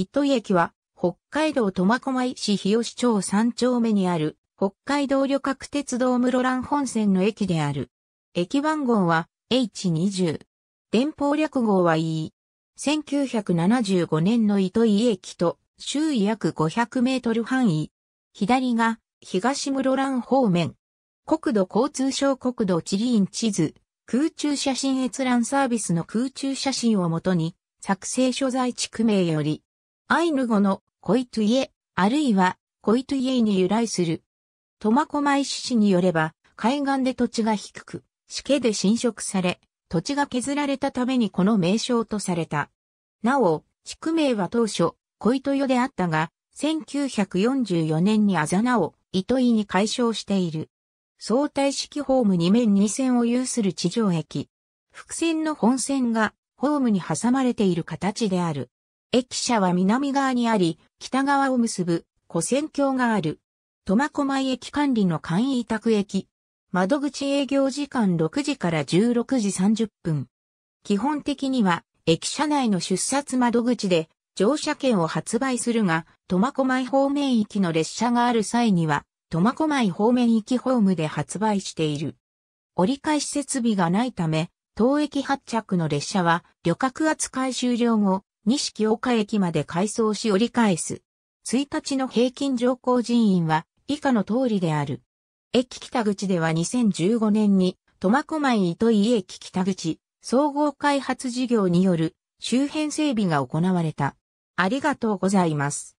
糸井駅は、北海道苫小牧市日吉町3丁目にある、北海道旅客鉄道室蘭本線の駅である。駅番号は H20。電報略号は E。1975年の糸井駅と周囲約500メートル範囲。左が東室蘭方面。国土交通省国土地理院地図、空中写真閲覧サービスの空中写真をもとに、作成所在地区名より、アイヌ語のコイトゥイエ、あるいはコイトゥイエに由来する。苫小牧市によれば、海岸で土地が低く、しけで侵食され、土地が削られたためにこの名称とされた。なお、地区名は当初、コイトヨであったが、1944年にあざなを糸井に改称している。相対式ホーム2面2線を有する地上駅。伏線の本線がホームに挟まれている形である。駅舎は南側にあり、北側を結ぶ古線橋がある。苫小牧駅管理の簡易委託駅。窓口営業時間6時から16時30分。基本的には駅舎内の出札窓口で乗車券を発売するが、苫小牧方面行きの列車がある際には、苫小牧方面行きホームで発売している。折り返し設備がないため、当駅発着の列車は旅客扱い終了後、西京岡駅まで改装し折り返す。1日の平均乗降人員は以下の通りである。駅北口では2015年に苫小牧糸井駅北口総合開発事業による周辺整備が行われた。ありがとうございます。